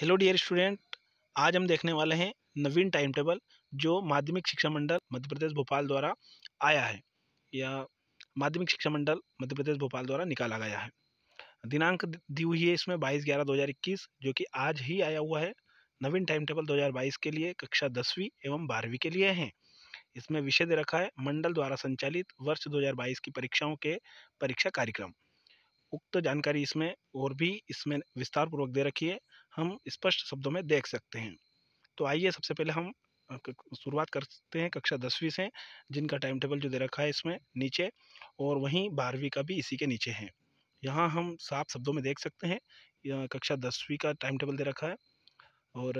hello dear student आज हम देखने वाले हैं नवीन टाइम टेबल जो माध्यमिक शिक्षा मंडल मध्य प्रदेश भोपाल द्वारा आया है या माध्यमिक शिक्षा मंडल मध्य प्रदेश भोपाल द्वारा निकाला गया है दिनांक दी हुई है इसमें 22 ग्यारह 2021 जो कि आज ही आया हुआ है नवीन टाइम टेबल 2022 के लिए कक्षा दसवीं एवं बारहवीं के लिए हैं इसमें विषय दे रखा है मंडल द्वारा संचालित वर्ष दो की परीक्षाओं के परीक्षा कार्यक्रम उक्त जानकारी इसमें और भी इसमें विस्तार पूर्वक दे रखी है हम स्पष्ट शब्दों में देख सकते हैं तो आइए सबसे पहले हम शुरुआत करते हैं कक्षा दसवीं से जिनका टाइम टेबल जो दे रखा है इसमें नीचे और वहीं बारहवीं का भी इसी के नीचे है यहाँ हम साफ शब्दों में देख सकते हैं कक्षा दसवीं का टाइम टेबल दे रखा है और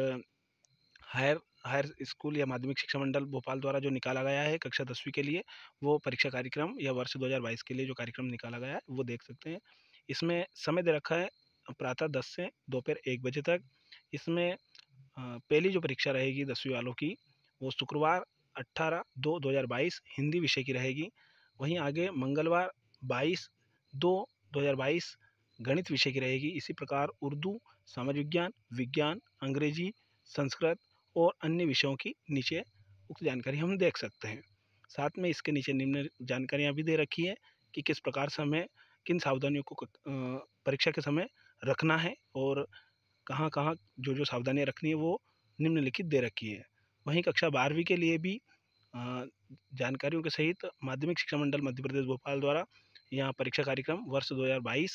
हायर हायर स्कूल या माध्यमिक शिक्षा मंडल भोपाल द्वारा जो निकाला गया है कक्षा दसवीं के लिए वो परीक्षा कार्यक्रम या वर्ष 2022 के लिए जो कार्यक्रम निकाला गया है वो देख सकते हैं इसमें समय दे रखा है प्रातः दस से दोपहर एक बजे तक इसमें पहली जो परीक्षा रहेगी दसवीं वालों की वो शुक्रवार अट्ठारह दो दो हज़ार बाईस हिंदी विषय की रहेगी वहीं आगे मंगलवार बाईस दो दो हज़ार बाईस गणित विषय की रहेगी इसी प्रकार उर्दू समाज विज्ञान विज्ञान अंग्रेजी संस्कृत और अन्य विषयों की नीचे उक्त जानकारी हम देख सकते हैं साथ में इसके नीचे निम्न जानकारियाँ भी दे रखी है कि किस प्रकार से हमें किन सावधानियों को परीक्षा के समय रखना है और कहाँ कहाँ जो जो सावधानियाँ रखनी है वो निम्नलिखित दे रखी है वहीं कक्षा बारहवीं के लिए भी जानकारियों के सहित माध्यमिक शिक्षा मंडल मध्य प्रदेश भोपाल द्वारा यहाँ परीक्षा कार्यक्रम वर्ष 2022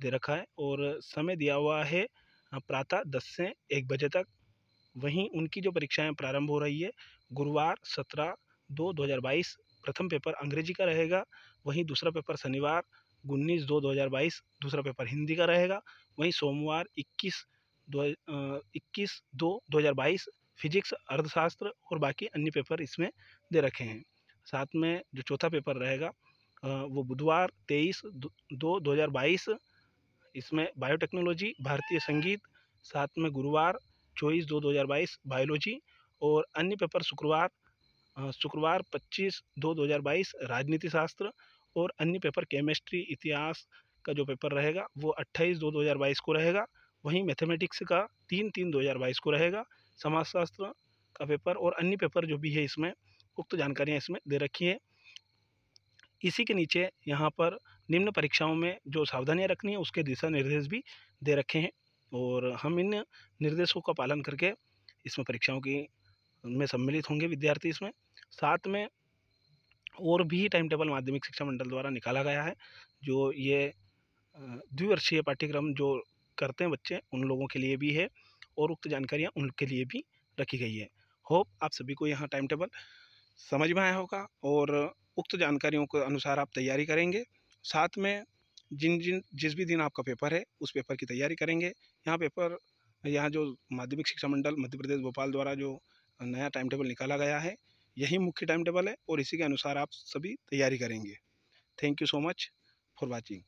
दे रखा है और समय दिया हुआ है प्रातः दस से एक बजे तक वहीं उनकी जो परीक्षाएं प्रारंभ हो रही है गुरुवार सत्रह दो दो प्रथम पेपर अंग्रेजी का रहेगा वहीं दूसरा पेपर शनिवार उन्नीस दो दो हज़ार बाईस दूसरा पेपर हिंदी का रहेगा वहीं सोमवार इक्कीस दो इक्कीस दो दो हज़ार बाईस फिजिक्स अर्थशास्त्र और बाकी अन्य पेपर इसमें दे रखे हैं साथ में जो चौथा पेपर रहेगा वो बुधवार तेईस दो दो हज़ार बाईस इसमें बायोटेक्नोलॉजी भारतीय संगीत साथ में गुरुवार चौबीस दो दो हज़ार बाईस बायोलॉजी और अन्य पेपर शुक्रवार शुक्रवार पच्चीस दो दो हज़ार बाईस राजनीति शास्त्र और अन्य पेपर केमिस्ट्री इतिहास का जो पेपर रहेगा वो अट्ठाईस दो दो हज़ार बाईस को रहेगा वहीं मैथमेटिक्स का तीन तीन दो हज़ार बाईस को रहेगा समाजशास्त्र का पेपर और अन्य पेपर जो भी है इसमें उक्त तो जानकारियाँ इसमें दे रखी है इसी के नीचे यहाँ पर निम्न परीक्षाओं में जो सावधानियाँ रखनी है उसके दिशा निर्देश भी दे रखे हैं और हम इन निर्देशों का पालन करके इसमें परीक्षाओं की में सम्मिलित होंगे विद्यार्थी इसमें साथ में और भी टाइम टेबल माध्यमिक शिक्षा मंडल द्वारा निकाला गया है जो ये द्विवर्षीय पाठ्यक्रम जो करते हैं बच्चे उन लोगों के लिए भी है और उक्त जानकारियाँ उनके लिए भी रखी गई है होप आप सभी को यहाँ टाइम टेबल समझ में आया होगा और उक्त जानकारियों के अनुसार आप तैयारी करेंगे साथ में जिन जिन जिस भी दिन आपका पेपर है उस पेपर की तैयारी करेंगे यहाँ पेपर यहाँ जो माध्यमिक शिक्षा मंडल मध्य प्रदेश भोपाल द्वारा जो नया टाइम टेबल निकाला गया है यही मुख्य टाइम टेबल है और इसी के अनुसार आप सभी तैयारी करेंगे thank you so much for watching